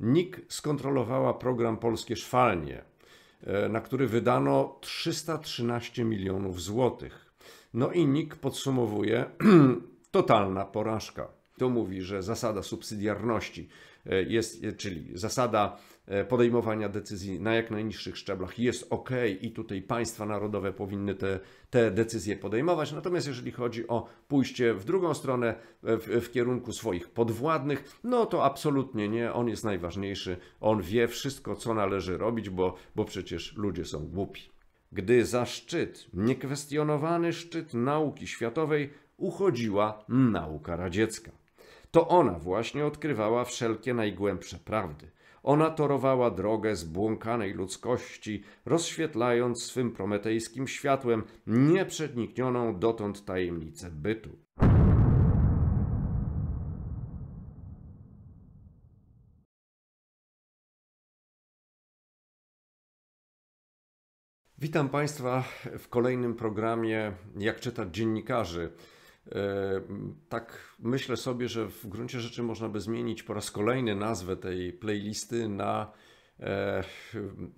NIK skontrolowała program Polskie Szwalnie, e, na który wydano 313 milionów złotych. No i NIK podsumowuje totalna porażka. To mówi, że zasada subsydiarności e, jest, e, czyli zasada E, podejmowania decyzji na jak najniższych szczeblach jest ok i tutaj państwa narodowe powinny te, te decyzje podejmować. Natomiast jeżeli chodzi o pójście w drugą stronę, e, w, w kierunku swoich podwładnych, no to absolutnie nie. On jest najważniejszy. On wie wszystko, co należy robić, bo, bo przecież ludzie są głupi. Gdy za szczyt, niekwestionowany szczyt nauki światowej, uchodziła nauka radziecka. To ona właśnie odkrywała wszelkie najgłębsze prawdy. Ona torowała drogę zbłąkanej ludzkości, rozświetlając swym prometejskim światłem nieprzeniknioną dotąd tajemnicę bytu. Witam Państwa w kolejnym programie Jak czytać dziennikarzy. Tak myślę sobie, że w gruncie rzeczy można by zmienić po raz kolejny nazwę tej playlisty na e,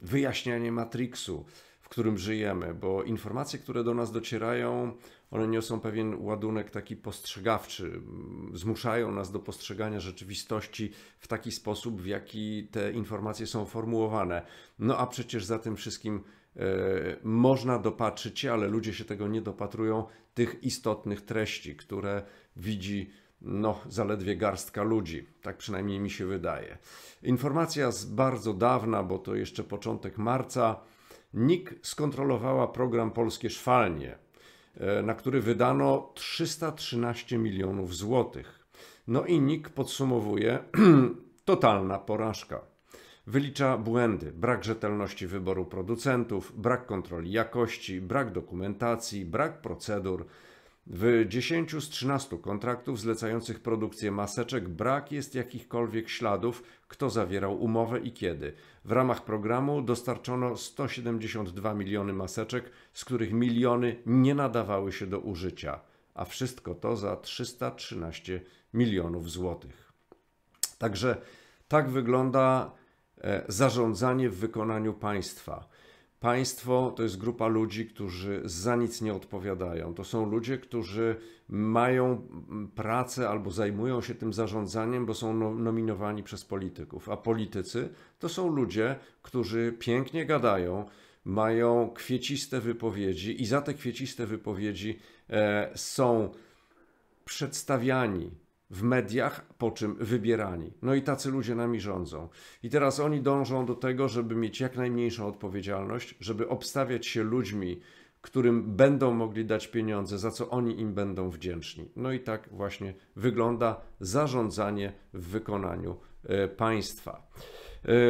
wyjaśnianie Matrixu, w którym żyjemy, bo informacje, które do nas docierają, one niosą pewien ładunek taki postrzegawczy, mm, zmuszają nas do postrzegania rzeczywistości w taki sposób, w jaki te informacje są formułowane. No a przecież za tym wszystkim E, można dopatrzyć się, ale ludzie się tego nie dopatrują, tych istotnych treści, które widzi no, zaledwie garstka ludzi. Tak przynajmniej mi się wydaje. Informacja z bardzo dawna, bo to jeszcze początek marca, NIK skontrolowała program Polskie Szwalnie, e, na który wydano 313 milionów złotych. No i NIK podsumowuje, totalna porażka. Wylicza błędy, brak rzetelności wyboru producentów, brak kontroli jakości, brak dokumentacji, brak procedur. W 10 z 13 kontraktów zlecających produkcję maseczek brak jest jakichkolwiek śladów, kto zawierał umowę i kiedy. W ramach programu dostarczono 172 miliony maseczek, z których miliony nie nadawały się do użycia, a wszystko to za 313 milionów złotych. Także tak wygląda E, zarządzanie w wykonaniu państwa. Państwo to jest grupa ludzi, którzy za nic nie odpowiadają. To są ludzie, którzy mają mm, pracę albo zajmują się tym zarządzaniem, bo są no, nominowani przez polityków. A politycy to są ludzie, którzy pięknie gadają, mają kwieciste wypowiedzi i za te kwieciste wypowiedzi e, są przedstawiani w mediach, po czym wybierani. No i tacy ludzie nami rządzą. I teraz oni dążą do tego, żeby mieć jak najmniejszą odpowiedzialność, żeby obstawiać się ludźmi, którym będą mogli dać pieniądze, za co oni im będą wdzięczni. No i tak właśnie wygląda zarządzanie w wykonaniu e, państwa.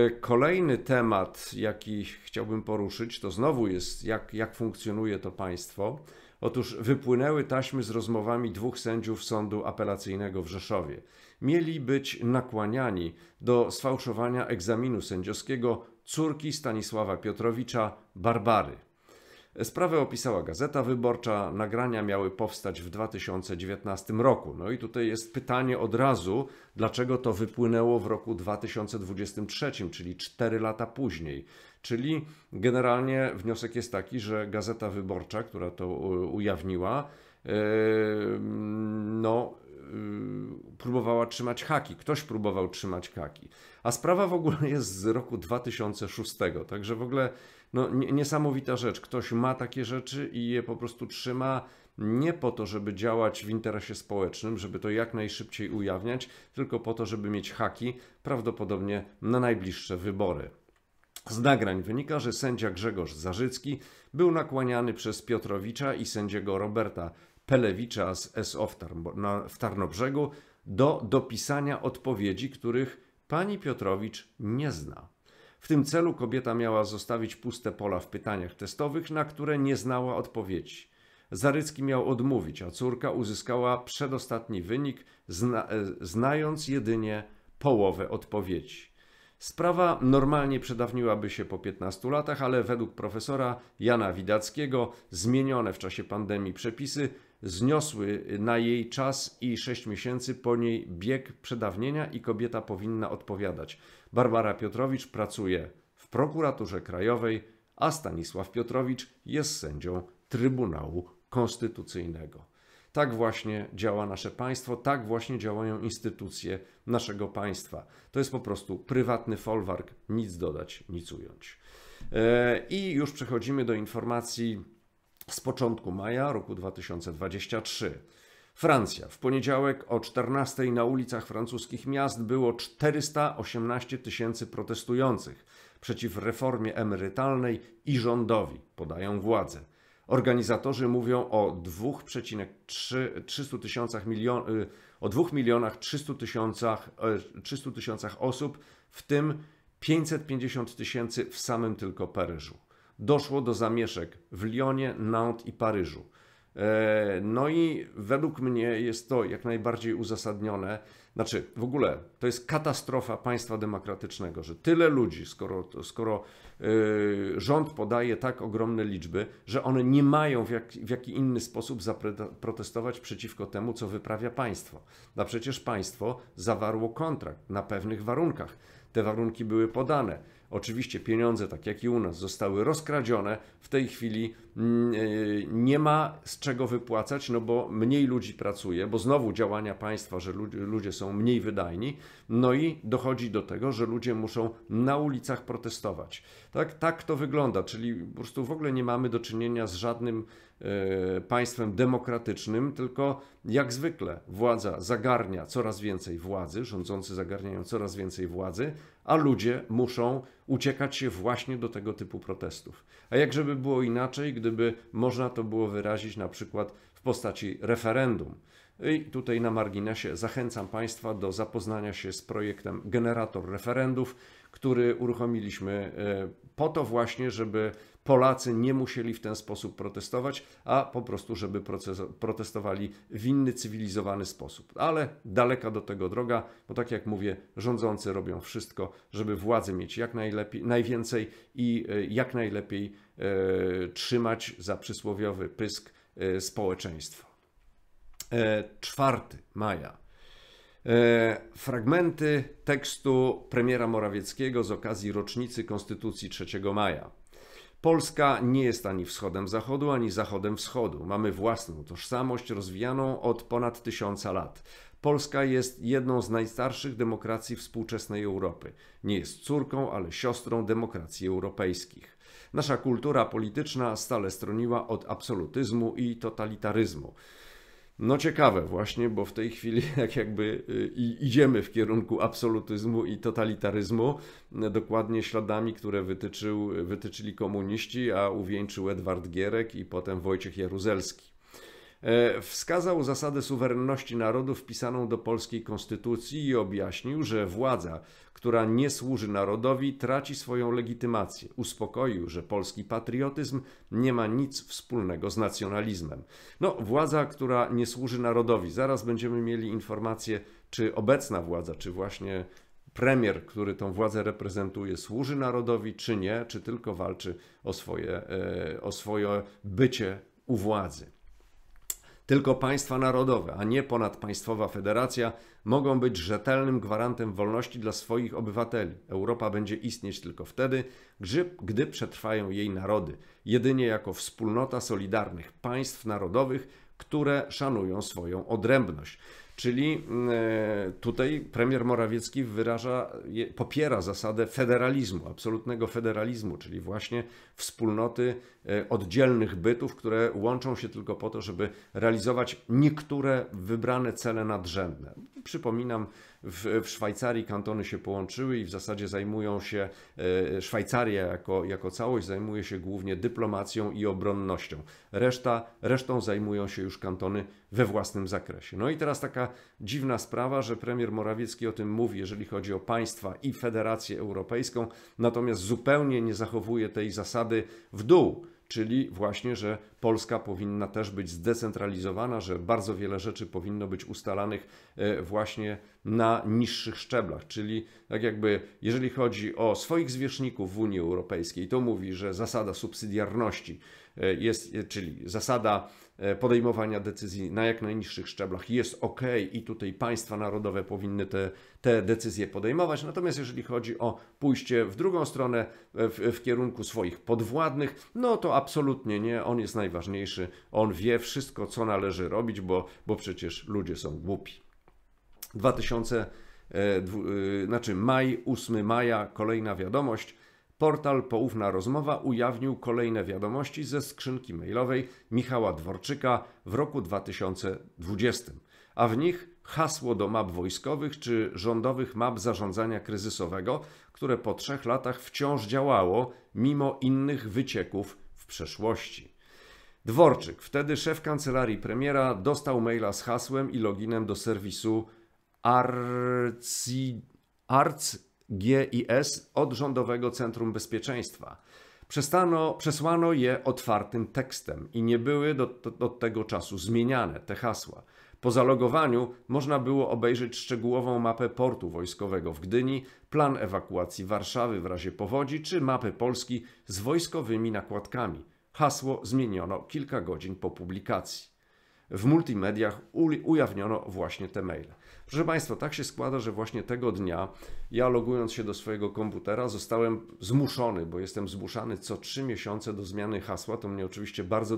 E, kolejny temat, jaki chciałbym poruszyć, to znowu jest, jak, jak funkcjonuje to państwo. Otóż wypłynęły taśmy z rozmowami dwóch sędziów Sądu Apelacyjnego w Rzeszowie. Mieli być nakłaniani do sfałszowania egzaminu sędziowskiego córki Stanisława Piotrowicza, Barbary. Sprawę opisała Gazeta Wyborcza, nagrania miały powstać w 2019 roku. No i tutaj jest pytanie od razu, dlaczego to wypłynęło w roku 2023, czyli 4 lata później. Czyli generalnie wniosek jest taki, że Gazeta Wyborcza, która to e, ujawniła, e, no, e, próbowała trzymać haki, ktoś próbował trzymać haki. A sprawa w ogóle jest z roku 2006, także w ogóle no, niesamowita rzecz. Ktoś ma takie rzeczy i je po prostu trzyma nie po to, żeby działać w interesie społecznym, żeby to jak najszybciej ujawniać, tylko po to, żeby mieć haki, prawdopodobnie na najbliższe wybory. Z nagrań wynika, że sędzia Grzegorz Zarzycki był nakłaniany przez Piotrowicza i sędziego Roberta Pelewicza z SO w Tarnobrzegu do dopisania odpowiedzi, których pani Piotrowicz nie zna. W tym celu kobieta miała zostawić puste pola w pytaniach testowych, na które nie znała odpowiedzi. Zarycki miał odmówić, a córka uzyskała przedostatni wynik, zna, e, znając jedynie połowę odpowiedzi. Sprawa normalnie przedawniłaby się po 15 latach, ale według profesora Jana Widackiego zmienione w czasie pandemii przepisy zniosły na jej czas i 6 miesięcy po niej bieg przedawnienia i kobieta powinna odpowiadać. Barbara Piotrowicz pracuje w prokuraturze krajowej, a Stanisław Piotrowicz jest sędzią Trybunału Konstytucyjnego. Tak właśnie działa nasze państwo, tak właśnie działają instytucje naszego państwa. To jest po prostu prywatny folwark, nic dodać, nic ująć. E, I już przechodzimy do informacji z początku maja roku 2023. Francja. W poniedziałek o 14 na ulicach francuskich miast było 418 tysięcy protestujących przeciw reformie emerytalnej i rządowi, podają władze. Organizatorzy mówią o 2,3 tysiącach milion, y, o 2 milionach 300 tysiącach, 300 e, tysiącach osób, w tym 550 tysięcy w samym tylko Paryżu. Doszło do zamieszek w Lyonie, Nantes i Paryżu. E, no i według mnie jest to jak najbardziej uzasadnione. Znaczy, w ogóle to jest katastrofa państwa demokratycznego, że tyle ludzi, skoro, skoro e, rząd podaje tak ogromne liczby, że one nie mają w, jak, w jaki inny sposób zaprotestować przeciwko temu, co wyprawia państwo. No przecież państwo zawarło kontrakt na pewnych warunkach. Te warunki były podane. Oczywiście pieniądze, tak jak i u nas, zostały rozkradzione. W tej chwili Mm, e, nie ma z czego wypłacać, no bo mniej ludzi pracuje, bo znowu działania państwa, że ludzie są mniej wydajni, no i dochodzi do tego, że ludzie muszą na ulicach protestować. Tak, tak to wygląda, czyli po prostu w ogóle nie mamy do czynienia z żadnym e, państwem demokratycznym, tylko jak zwykle władza zagarnia coraz więcej władzy, rządzący zagarniają coraz więcej władzy, a ludzie muszą uciekać się właśnie do tego typu protestów. A jak żeby było inaczej, gdyby można to było wyrazić na przykład w postaci referendum. I tutaj na marginesie zachęcam Państwa do zapoznania się z projektem Generator Referendów, który uruchomiliśmy e, po to właśnie, żeby Polacy nie musieli w ten sposób protestować, a po prostu, żeby protestowali w inny, cywilizowany sposób. Ale daleka do tego droga, bo tak jak mówię, rządzący robią wszystko, żeby władzy mieć jak najlepiej, najwięcej i e, jak najlepiej e, trzymać za przysłowiowy pysk e, społeczeństwo. E, 4 maja e, fragmenty tekstu premiera Morawieckiego z okazji rocznicy Konstytucji 3 maja. Polska nie jest ani wschodem zachodu, ani zachodem wschodu. Mamy własną tożsamość rozwijaną od ponad tysiąca lat. Polska jest jedną z najstarszych demokracji współczesnej Europy. Nie jest córką, ale siostrą demokracji europejskich. Nasza kultura polityczna stale stroniła od absolutyzmu i totalitaryzmu. No ciekawe właśnie, bo w tej chwili jak jakby y, idziemy w kierunku absolutyzmu i totalitaryzmu, dokładnie śladami, które wytyczył, wytyczyli komuniści, a uwieńczył Edward Gierek i potem Wojciech Jaruzelski. E, wskazał zasadę suwerenności narodu wpisaną do polskiej konstytucji i objaśnił, że władza, która nie służy narodowi, traci swoją legitymację. Uspokoił, że polski patriotyzm nie ma nic wspólnego z nacjonalizmem. No, władza, która nie służy narodowi. Zaraz będziemy mieli informację, czy obecna władza, czy właśnie premier, który tą władzę reprezentuje, służy narodowi, czy nie, czy tylko walczy o swoje, e, o swoje bycie u władzy. Tylko państwa narodowe, a nie ponadpaństwowa federacja, mogą być rzetelnym gwarantem wolności dla swoich obywateli. Europa będzie istnieć tylko wtedy, gdy przetrwają jej narody, jedynie jako wspólnota solidarnych państw narodowych, które szanują swoją odrębność. Czyli mm, e, tutaj premier Morawiecki wyraża, popiera zasadę federalizmu, absolutnego federalizmu, czyli właśnie wspólnoty e, oddzielnych bytów, które łączą się tylko po to, żeby realizować niektóre wybrane cele nadrzędne. Przypominam, w, w Szwajcarii kantony się połączyły i w zasadzie zajmują się, e, Szwajcaria jako, jako całość zajmuje się głównie dyplomacją i obronnością. Reszta, resztą zajmują się już kantony we własnym zakresie. No i teraz taka dziwna sprawa, że premier Morawiecki o tym mówi, jeżeli chodzi o państwa i Federację Europejską, natomiast zupełnie nie zachowuje tej zasady w dół czyli właśnie, że Polska powinna też być zdecentralizowana, że bardzo wiele rzeczy powinno być ustalanych e, właśnie na niższych szczeblach, czyli tak jakby jeżeli chodzi o swoich zwierzchników w Unii Europejskiej, to mówi, że zasada subsydiarności e, jest, e, czyli zasada E, podejmowania decyzji na jak najniższych szczeblach jest ok i tutaj państwa narodowe powinny te, te decyzje podejmować. Natomiast jeżeli chodzi o pójście w drugą stronę, e, w, w kierunku swoich podwładnych, no to absolutnie nie. On jest najważniejszy. On wie wszystko, co należy robić, bo, bo przecież ludzie są głupi. 2000 e, znaczy maj, 8 maja, kolejna wiadomość. Portal Poufna Rozmowa ujawnił kolejne wiadomości ze skrzynki mailowej Michała Dworczyka w roku 2020, a w nich hasło do map wojskowych czy rządowych map zarządzania kryzysowego, które po trzech latach wciąż działało mimo innych wycieków w przeszłości. Dworczyk, wtedy szef kancelarii premiera, dostał maila z hasłem i loginem do serwisu Arci... Arc GIS od Rządowego Centrum Bezpieczeństwa. Przestano, przesłano je otwartym tekstem i nie były do, do, do tego czasu zmieniane te hasła. Po zalogowaniu można było obejrzeć szczegółową mapę portu wojskowego w Gdyni, plan ewakuacji Warszawy w razie powodzi czy mapę Polski z wojskowymi nakładkami. Hasło zmieniono kilka godzin po publikacji. W multimediach ujawniono właśnie te maile. Proszę Państwa, tak się składa, że właśnie tego dnia ja logując się do swojego komputera zostałem zmuszony, bo jestem zmuszany co trzy miesiące do zmiany hasła. To mnie oczywiście bardzo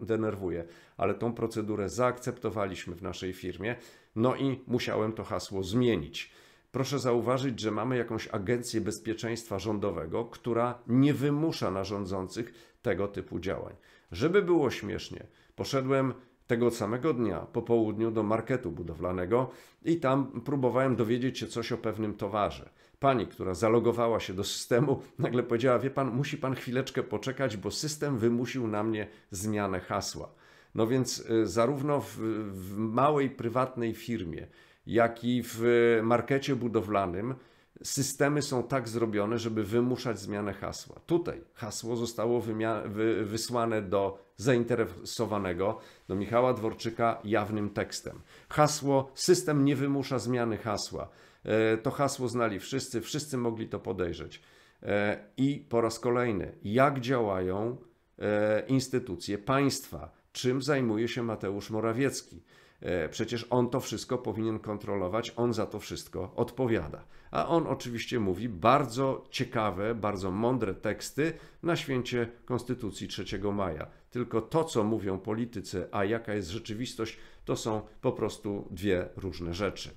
denerwuje, ale tą procedurę zaakceptowaliśmy w naszej firmie, no i musiałem to hasło zmienić. Proszę zauważyć, że mamy jakąś agencję bezpieczeństwa rządowego, która nie wymusza na rządzących tego typu działań. Żeby było śmiesznie, poszedłem tego samego dnia po południu do marketu budowlanego i tam próbowałem dowiedzieć się coś o pewnym towarze. Pani, która zalogowała się do systemu, nagle powiedziała: Wie pan, musi pan chwileczkę poczekać, bo system wymusił na mnie zmianę hasła. No więc, y, zarówno w, w małej prywatnej firmie, jak i w y, markecie budowlanym, systemy są tak zrobione, żeby wymuszać zmianę hasła. Tutaj hasło zostało wy wysłane do zainteresowanego, do Michała Dworczyka, jawnym tekstem. Hasło, system nie wymusza zmiany hasła. E, to hasło znali wszyscy, wszyscy mogli to podejrzeć. E, I po raz kolejny, jak działają e, instytucje państwa? Czym zajmuje się Mateusz Morawiecki? E, przecież on to wszystko powinien kontrolować, on za to wszystko odpowiada. A on oczywiście mówi bardzo ciekawe, bardzo mądre teksty na święcie Konstytucji 3 maja. Tylko to, co mówią politycy, a jaka jest rzeczywistość, to są po prostu dwie różne rzeczy.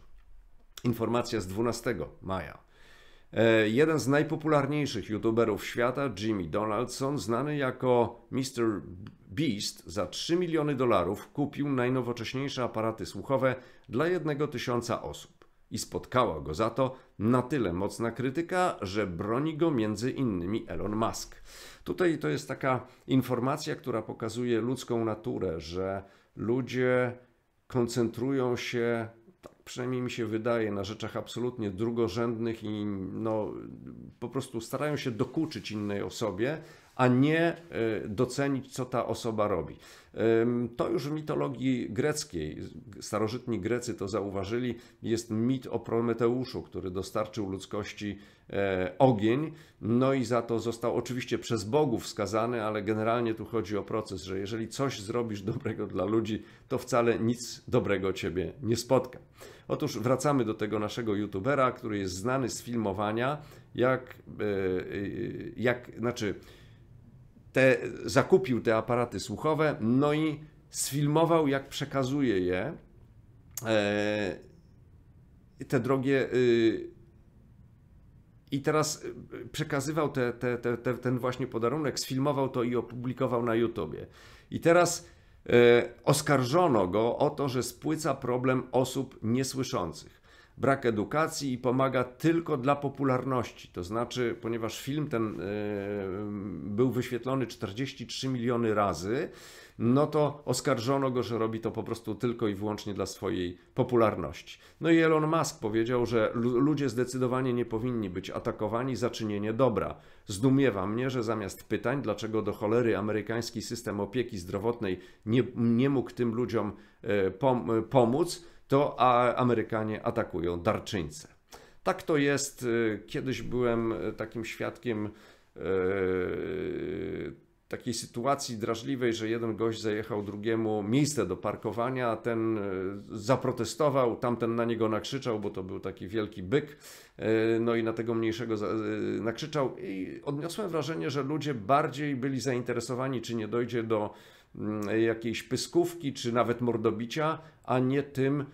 Informacja z 12 maja. E, jeden z najpopularniejszych youtuberów świata, Jimmy Donaldson, znany jako Mr. Beast, za 3 miliony dolarów kupił najnowocześniejsze aparaty słuchowe dla jednego tysiąca osób. I spotkała go za to na tyle mocna krytyka, że broni go między innymi Elon Musk. Tutaj to jest taka informacja, która pokazuje ludzką naturę, że ludzie koncentrują się przynajmniej mi się wydaje, na rzeczach absolutnie drugorzędnych i no, po prostu starają się dokuczyć innej osobie, a nie e, docenić, co ta osoba robi. To już w mitologii greckiej, starożytni Grecy to zauważyli, jest mit o Prometeuszu, który dostarczył ludzkości e, ogień, no i za to został oczywiście przez bogów skazany, ale generalnie tu chodzi o proces, że jeżeli coś zrobisz dobrego dla ludzi, to wcale nic dobrego ciebie nie spotka. Otóż wracamy do tego naszego youtubera, który jest znany z filmowania, jak, e, jak znaczy te, zakupił te aparaty słuchowe, no i sfilmował, jak przekazuje je e, te drogie. Y, i teraz y, przekazywał te, te, te, ten właśnie podarunek, sfilmował to i opublikował na YouTubie. I teraz e, oskarżono go o to, że spłyca problem osób niesłyszących brak edukacji i pomaga tylko dla popularności. To znaczy, ponieważ film ten e, był wyświetlony 43 miliony razy, no to oskarżono go, że robi to po prostu tylko i wyłącznie dla swojej popularności. No i Elon Musk powiedział, że ludzie zdecydowanie nie powinni być atakowani za czynienie dobra. Zdumiewa mnie, że zamiast pytań, dlaczego do cholery amerykański system opieki zdrowotnej nie, nie mógł tym ludziom e, pom pomóc, to Amerykanie atakują darczyńcę. Tak to jest. Y, kiedyś byłem y, takim świadkiem y, takiej sytuacji drażliwej, że jeden gość zajechał drugiemu miejsce do parkowania, ten zaprotestował, tamten na niego nakrzyczał, bo to był taki wielki byk, no i na tego mniejszego nakrzyczał i odniosłem wrażenie, że ludzie bardziej byli zainteresowani, czy nie dojdzie do Mm, jakiejś pyskówki, czy nawet mordobicia, a nie tym, e,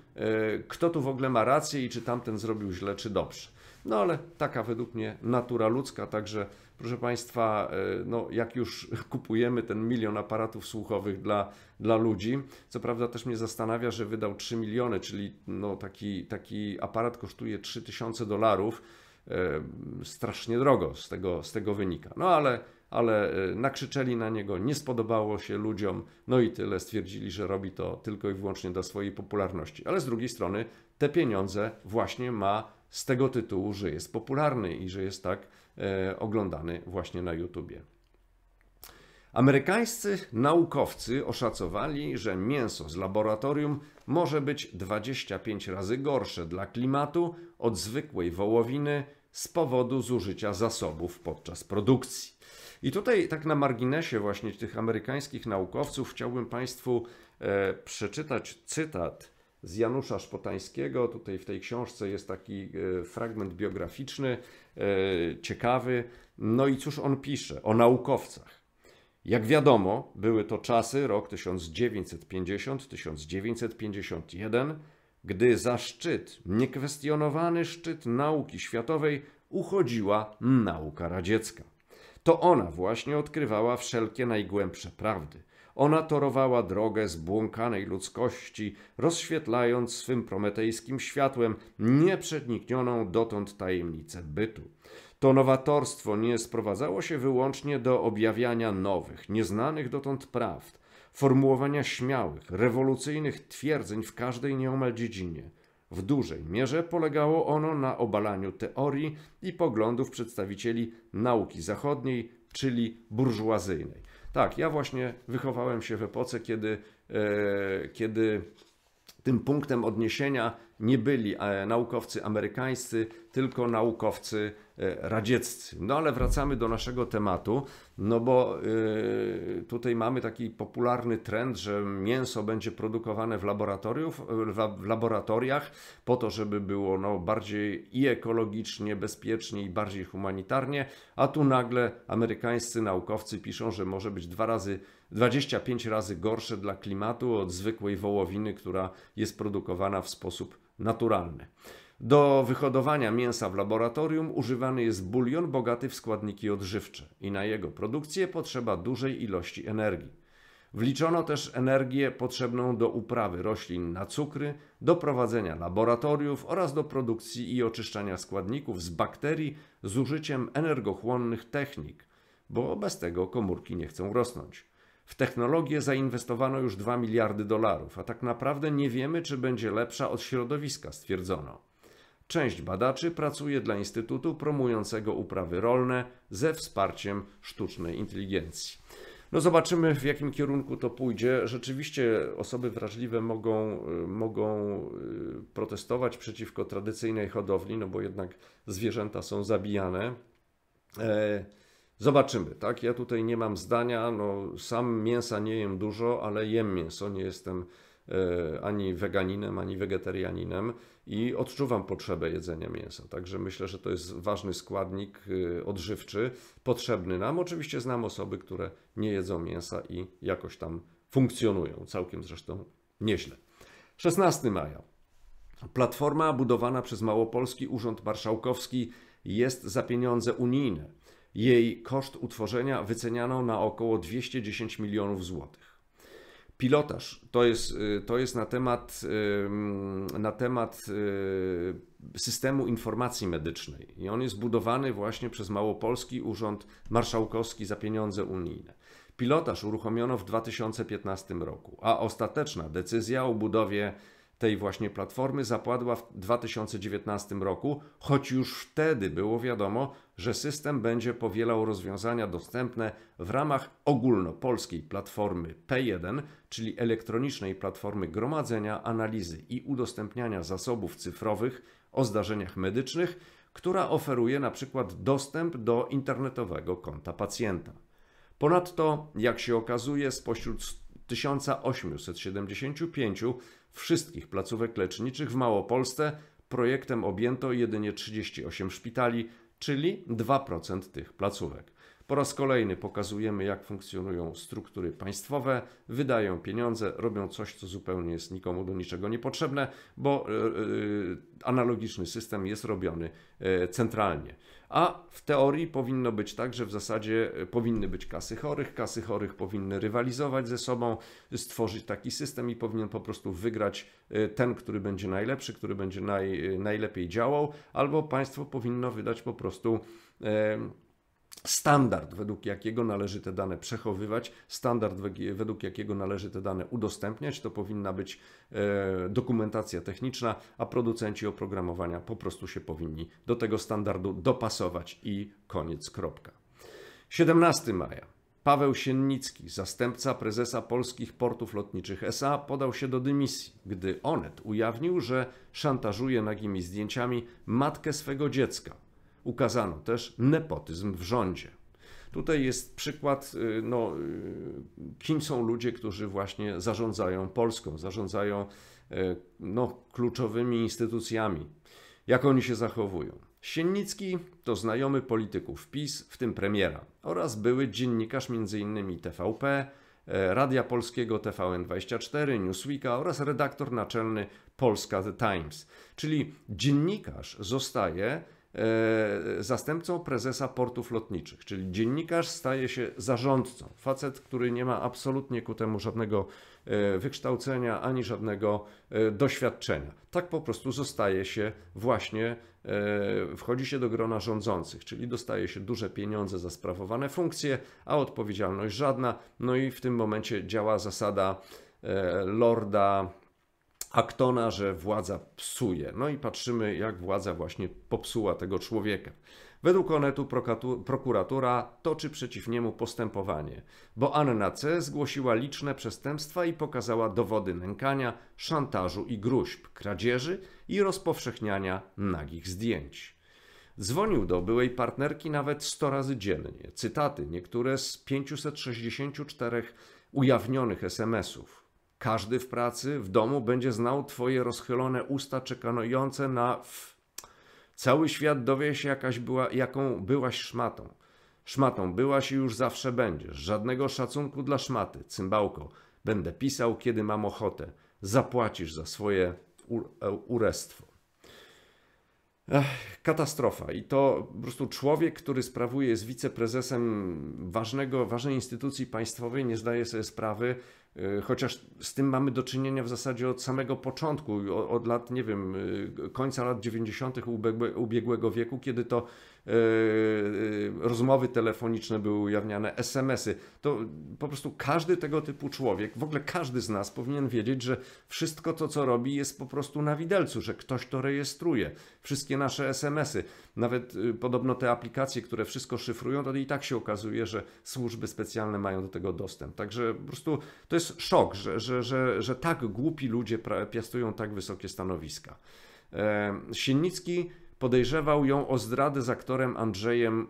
kto tu w ogóle ma rację i czy tamten zrobił źle, czy dobrze. No ale taka według mnie natura ludzka, także proszę Państwa, e, no jak już kupujemy ten milion aparatów słuchowych dla, dla ludzi, co prawda też mnie zastanawia, że wydał 3 miliony, czyli no taki, taki aparat kosztuje 3000 dolarów, e, strasznie drogo z tego, z tego wynika. No ale ale y, nakrzyczeli na niego, nie spodobało się ludziom, no i tyle stwierdzili, że robi to tylko i wyłącznie dla swojej popularności. Ale z drugiej strony te pieniądze właśnie ma z tego tytułu, że jest popularny i że jest tak e, oglądany właśnie na YouTubie. Amerykańscy naukowcy oszacowali, że mięso z laboratorium może być 25 razy gorsze dla klimatu od zwykłej wołowiny z powodu zużycia zasobów podczas produkcji. I tutaj tak na marginesie właśnie tych amerykańskich naukowców chciałbym Państwu e, przeczytać cytat z Janusza Szpotańskiego. Tutaj w tej książce jest taki e, fragment biograficzny, e, ciekawy. No i cóż on pisze o naukowcach. Jak wiadomo, były to czasy, rok 1950-1951, gdy za szczyt, niekwestionowany szczyt nauki światowej, uchodziła nauka radziecka. To ona właśnie odkrywała wszelkie najgłębsze prawdy. Ona torowała drogę zbłąkanej ludzkości, rozświetlając swym prometejskim światłem nieprzeniknioną dotąd tajemnicę bytu. To nowatorstwo nie sprowadzało się wyłącznie do objawiania nowych, nieznanych dotąd prawd, formułowania śmiałych, rewolucyjnych twierdzeń w każdej nieomal dziedzinie – w dużej mierze polegało ono na obalaniu teorii i poglądów przedstawicieli nauki zachodniej, czyli burżuazyjnej. Tak, ja właśnie wychowałem się w epoce, kiedy, e, kiedy tym punktem odniesienia nie byli e, naukowcy amerykańscy, tylko naukowcy e, radzieccy. No ale wracamy do naszego tematu, no bo e, tutaj mamy taki popularny trend, że mięso będzie produkowane w, laboratoriów, w laboratoriach po to, żeby było no, bardziej i ekologicznie, bezpiecznie i bardziej humanitarnie, a tu nagle amerykańscy naukowcy piszą, że może być dwa razy 25 razy gorsze dla klimatu od zwykłej wołowiny, która jest produkowana w sposób naturalny. Do wyhodowania mięsa w laboratorium używany jest bulion bogaty w składniki odżywcze i na jego produkcję potrzeba dużej ilości energii. Wliczono też energię potrzebną do uprawy roślin na cukry, do prowadzenia laboratoriów oraz do produkcji i oczyszczania składników z bakterii z użyciem energochłonnych technik, bo bez tego komórki nie chcą rosnąć. W technologię zainwestowano już 2 miliardy dolarów, a tak naprawdę nie wiemy, czy będzie lepsza od środowiska, stwierdzono. Część badaczy pracuje dla Instytutu promującego uprawy rolne ze wsparciem sztucznej inteligencji. No zobaczymy, w jakim kierunku to pójdzie. Rzeczywiście osoby wrażliwe mogą, y, mogą y, protestować przeciwko tradycyjnej hodowli, no bo jednak zwierzęta są zabijane. E, Zobaczymy, tak? Ja tutaj nie mam zdania, no sam mięsa nie jem dużo, ale jem mięso, nie jestem e, ani weganinem, ani wegetarianinem i odczuwam potrzebę jedzenia mięsa. Także myślę, że to jest ważny składnik e, odżywczy, potrzebny nam. Oczywiście znam osoby, które nie jedzą mięsa i jakoś tam funkcjonują, całkiem zresztą nieźle. 16 maja. Platforma budowana przez Małopolski Urząd Marszałkowski jest za pieniądze unijne. Jej koszt utworzenia wyceniano na około 210 milionów złotych. Pilotaż to jest, y, to jest na temat, na temat y, systemu informacji medycznej i on jest budowany właśnie przez Małopolski Urząd Marszałkowski za pieniądze unijne. Pilotaż uruchomiono w 2015 roku, a ostateczna decyzja o budowie tej właśnie platformy zapadła w 2019 roku, choć już wtedy było wiadomo, że system będzie powielał rozwiązania dostępne w ramach ogólnopolskiej platformy P1, czyli elektronicznej platformy gromadzenia, analizy i udostępniania zasobów cyfrowych o zdarzeniach medycznych, która oferuje na przykład dostęp do internetowego konta pacjenta. Ponadto, jak się okazuje, spośród 1875 wszystkich placówek leczniczych w Małopolsce projektem objęto jedynie 38 szpitali, czyli 2% tych placówek. Po raz kolejny pokazujemy, jak funkcjonują struktury państwowe, wydają pieniądze, robią coś, co zupełnie jest nikomu do niczego niepotrzebne, bo e, e, analogiczny system jest robiony e, centralnie. A w teorii powinno być tak, że w zasadzie powinny być kasy chorych, kasy chorych powinny rywalizować ze sobą, stworzyć taki system i powinien po prostu wygrać ten, który będzie najlepszy, który będzie naj, najlepiej działał, albo państwo powinno wydać po prostu standard, według jakiego należy te dane przechowywać, standard, według jakiego należy te dane udostępniać, to powinna być e, dokumentacja techniczna, a producenci oprogramowania po prostu się powinni do tego standardu dopasować i koniec, kropka. 17 maja. Paweł Siennicki, zastępca prezesa Polskich Portów Lotniczych SA, podał się do dymisji, gdy Onet ujawnił, że szantażuje nagimi zdjęciami matkę swego dziecka, ukazano też nepotyzm w rządzie. Tutaj jest przykład, y, no, y, kim są ludzie, którzy właśnie zarządzają Polską, zarządzają y, no, kluczowymi instytucjami. Jak oni się zachowują? Siennicki to znajomy polityków PiS, w tym premiera, oraz były dziennikarz m.in. TVP, Radia Polskiego TVN24, Newsweeka oraz redaktor naczelny Polska The Times. Czyli dziennikarz zostaje E, zastępcą prezesa portów lotniczych, czyli dziennikarz staje się zarządcą. Facet, który nie ma absolutnie ku temu żadnego e, wykształcenia ani żadnego e, doświadczenia. Tak po prostu zostaje się właśnie, wchodzi się do grona rządzących, czyli dostaje się duże pieniądze za sprawowane funkcje, a odpowiedzialność żadna. No i w tym momencie działa zasada lorda Aktona, że władza psuje. No i patrzymy, jak władza właśnie popsuła tego człowieka. Według Onetu prokuratura toczy przeciw niemu postępowanie, bo Anna C. zgłosiła liczne przestępstwa i pokazała dowody nękania, szantażu i gruźb, kradzieży i rozpowszechniania nagich zdjęć. Dzwonił do byłej partnerki nawet 100 razy dziennie. Cytaty niektóre z 564 ujawnionych SMS-ów. Każdy w pracy, w domu będzie znał Twoje rozchylone usta czekanujące na w. Cały świat dowie się, jakaś była, jaką byłaś szmatą. Szmatą byłaś i już zawsze będziesz. Żadnego szacunku dla szmaty, cymbałko. Będę pisał, kiedy mam ochotę. Zapłacisz za swoje e, urestwo. Ech, katastrofa. I to po prostu człowiek, który sprawuje, jest wiceprezesem ważnego, ważnej instytucji państwowej, nie zdaje sobie sprawy, E, chociaż z tym mamy do czynienia w zasadzie od samego początku, od lat, nie wiem, e, końca lat 90. ubiegłego wieku, kiedy to e, rozmowy telefoniczne były ujawniane, SMS-y. To po prostu każdy tego typu człowiek, w ogóle każdy z nas powinien wiedzieć, że wszystko to, co robi, jest po prostu na widelcu, że ktoś to rejestruje. Wszystkie nasze SMS-y, nawet podobno te aplikacje, które wszystko szyfrują, to i tak się okazuje, że służby specjalne mają do tego dostęp. Także po prostu to jest jest szok, że, że, że, że tak głupi ludzie piastują tak wysokie stanowiska. E, Sienicki podejrzewał ją o zdradę z aktorem Andrzejem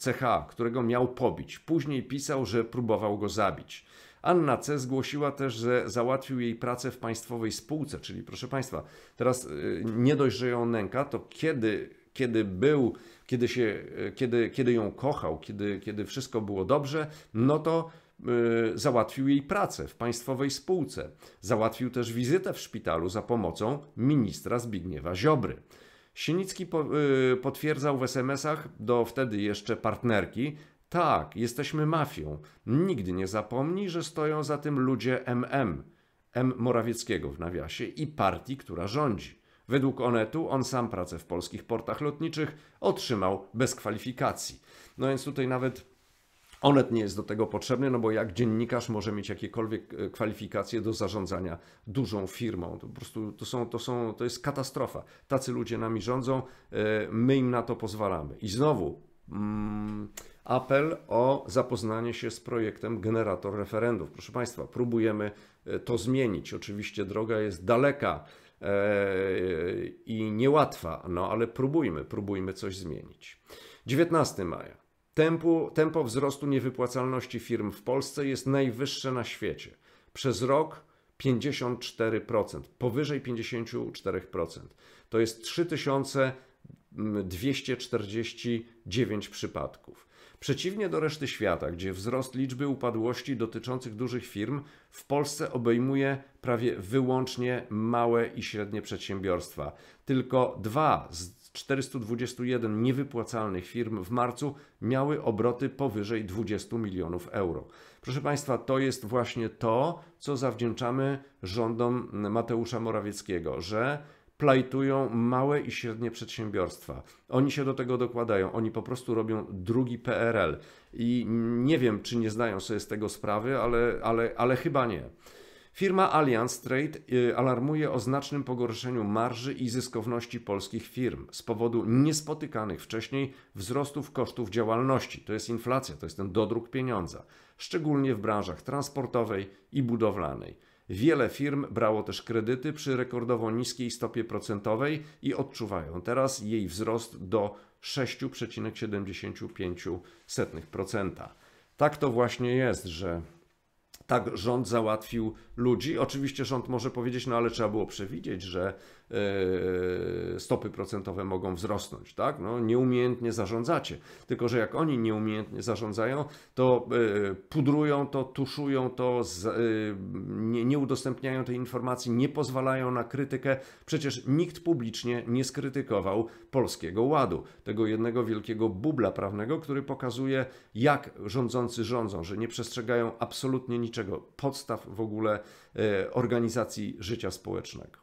CH, którego miał pobić. Później pisał, że próbował go zabić. Anna C. zgłosiła też, że załatwił jej pracę w państwowej spółce, czyli proszę Państwa, teraz e, nie dość, że ją nęka, to kiedy, kiedy był, kiedy, się, e, kiedy, kiedy ją kochał, kiedy, kiedy wszystko było dobrze, no to Y, załatwił jej pracę w państwowej spółce. Załatwił też wizytę w szpitalu za pomocą ministra Zbigniewa Ziobry. Sienicki y, potwierdzał w SMS-ach do wtedy jeszcze partnerki, tak, jesteśmy mafią. Nigdy nie zapomnij, że stoją za tym ludzie MM, M Morawieckiego w nawiasie i partii, która rządzi. Według Onetu on sam pracę w polskich portach lotniczych otrzymał bez kwalifikacji. No więc tutaj nawet Onet nie jest do tego potrzebny, no bo jak dziennikarz może mieć jakiekolwiek e, kwalifikacje do zarządzania dużą firmą? To po prostu to, są, to, są, to jest katastrofa. Tacy ludzie nami rządzą, e, my im na to pozwalamy. I znowu mm, apel o zapoznanie się z projektem Generator Referendów. Proszę Państwa, próbujemy e, to zmienić. Oczywiście droga jest daleka i niełatwa, no ale próbujmy, próbujmy coś zmienić. 19 maja. Tempo, tempo wzrostu niewypłacalności firm w Polsce jest najwyższe na świecie. Przez rok 54%, powyżej 54%. To jest 3249 przypadków. Przeciwnie do reszty świata, gdzie wzrost liczby upadłości dotyczących dużych firm w Polsce obejmuje prawie wyłącznie małe i średnie przedsiębiorstwa. Tylko dwa z 421 niewypłacalnych firm w marcu miały obroty powyżej 20 milionów euro. Proszę Państwa, to jest właśnie to, co zawdzięczamy rządom Mateusza Morawieckiego, że plajtują małe i średnie przedsiębiorstwa. Oni się do tego dokładają, oni po prostu robią drugi PRL. I nie wiem, czy nie zdają sobie z tego sprawy, ale, ale, ale chyba nie. Firma Allianz Trade y, alarmuje o znacznym pogorszeniu marży i zyskowności polskich firm z powodu niespotykanych wcześniej wzrostów kosztów działalności. To jest inflacja, to jest ten dodruk pieniądza, szczególnie w branżach transportowej i budowlanej. Wiele firm brało też kredyty przy rekordowo niskiej stopie procentowej i odczuwają teraz jej wzrost do 6,75%. Tak to właśnie jest, że tak rząd załatwił ludzi. Oczywiście rząd może powiedzieć, no ale trzeba było przewidzieć, że E, stopy procentowe mogą wzrosnąć, tak? No, nieumiejętnie zarządzacie. Tylko, że jak oni nieumiejętnie zarządzają, to e, pudrują to, tuszują to, e, nie, nie udostępniają tej informacji, nie pozwalają na krytykę. Przecież nikt publicznie nie skrytykował polskiego ładu, tego jednego wielkiego bubla prawnego, który pokazuje, jak rządzący rządzą, że nie przestrzegają absolutnie niczego, podstaw w ogóle organizacji życia społecznego.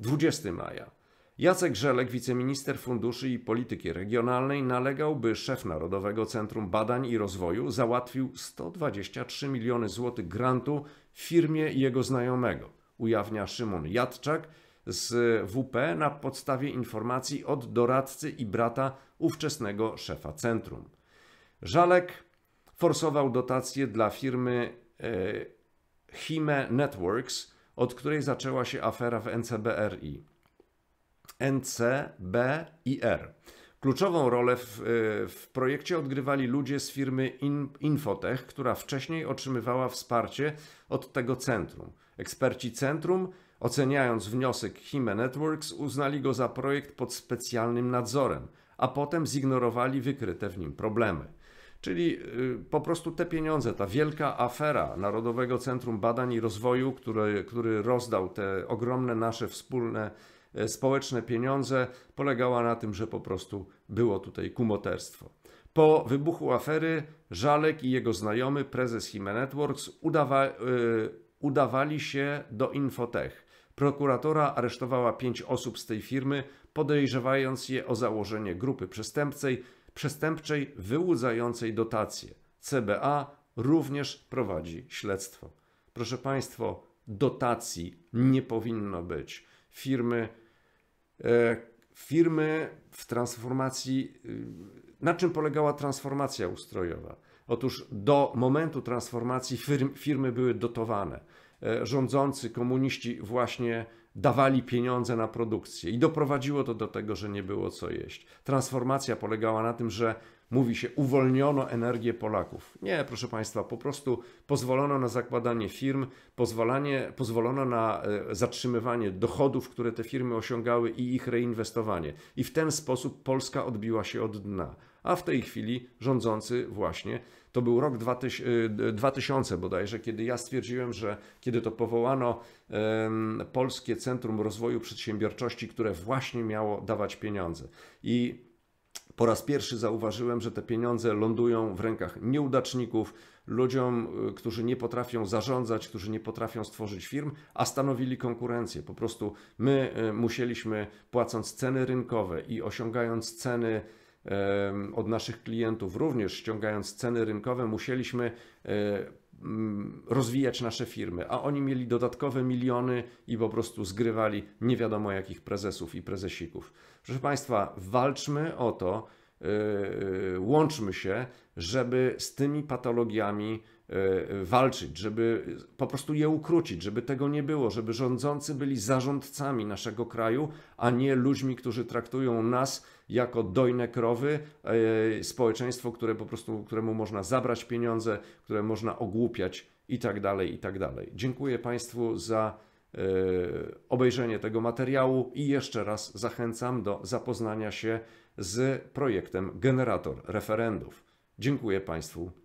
20 maja. Jacek Żelek, wiceminister funduszy i polityki regionalnej, nalegał, by szef Narodowego Centrum Badań i Rozwoju załatwił 123 miliony złotych grantu firmie jego znajomego, ujawnia Szymon Jadczak z WP na podstawie informacji od doradcy i brata ówczesnego szefa centrum. Żalek forsował dotacje dla firmy e, Hime Networks, od której zaczęła się afera w NCBRI. NCBIR. Kluczową rolę w, y, w, projekcie odgrywali ludzie z firmy In, Infotech, która wcześniej otrzymywała wsparcie od tego centrum. Eksperci centrum, oceniając wniosek Hime Networks, uznali go za projekt pod specjalnym nadzorem, a potem zignorowali wykryte w nim problemy. Czyli y, po prostu te pieniądze, ta wielka afera Narodowego Centrum Badań i Rozwoju, który, który rozdał te ogromne nasze wspólne e, społeczne pieniądze, polegała na tym, że po prostu było tutaj kumoterstwo. Po wybuchu afery Żalek i jego znajomy, prezes Hime Networks, udawa, yy, udawali się do Infotech. Prokuratora aresztowała pięć osób z tej firmy, podejrzewając je o założenie grupy przestępczej przestępczej wyłudzającej dotacje. CBA również prowadzi śledztwo. Proszę Państwa, dotacji nie powinno być. Firmy, e, firmy w transformacji, y, na czym polegała transformacja ustrojowa? Otóż do momentu transformacji firmy były dotowane. E, rządzący komuniści właśnie dawali pieniądze na produkcję i doprowadziło to do tego, że nie było co jeść. Transformacja polegała na tym, że mówi się uwolniono energię Polaków. Nie, proszę Państwa, po prostu pozwolono na zakładanie firm, pozwolanie, pozwolono na e, zatrzymywanie dochodów, które te firmy osiągały i ich reinwestowanie. I w ten sposób Polska odbiła się od dna a w tej chwili rządzący właśnie. To był rok 2000 e, bodajże, kiedy ja stwierdziłem, że kiedy to powołano Polskie Centrum Rozwoju Przedsiębiorczości, które właśnie miało dawać pieniądze. I po raz pierwszy zauważyłem, że te pieniądze lądują w rękach nieudaczników, ludziom, e, którzy nie potrafią zarządzać, którzy nie potrafią stworzyć firm, a stanowili konkurencję. Po prostu my e, musieliśmy, płacąc ceny rynkowe i osiągając ceny od naszych klientów, również ściągając ceny rynkowe, musieliśmy e, mm, rozwijać nasze firmy, a oni mieli dodatkowe miliony i po prostu zgrywali nie wiadomo jakich prezesów i prezesików. Proszę Państwa, walczmy o to, e, e, łączmy się, żeby z tymi patologiami E, walczyć, żeby po prostu je ukrócić, żeby tego nie było, żeby rządzący byli zarządcami naszego kraju, a nie ludźmi, którzy traktują nas jako dojne krowy, e, społeczeństwo, które po prostu, któremu można zabrać pieniądze, które można ogłupiać i tak dalej, i tak dalej. Dziękuję Państwu za e, obejrzenie tego materiału i jeszcze raz zachęcam do zapoznania się z projektem Generator Referendów. Dziękuję Państwu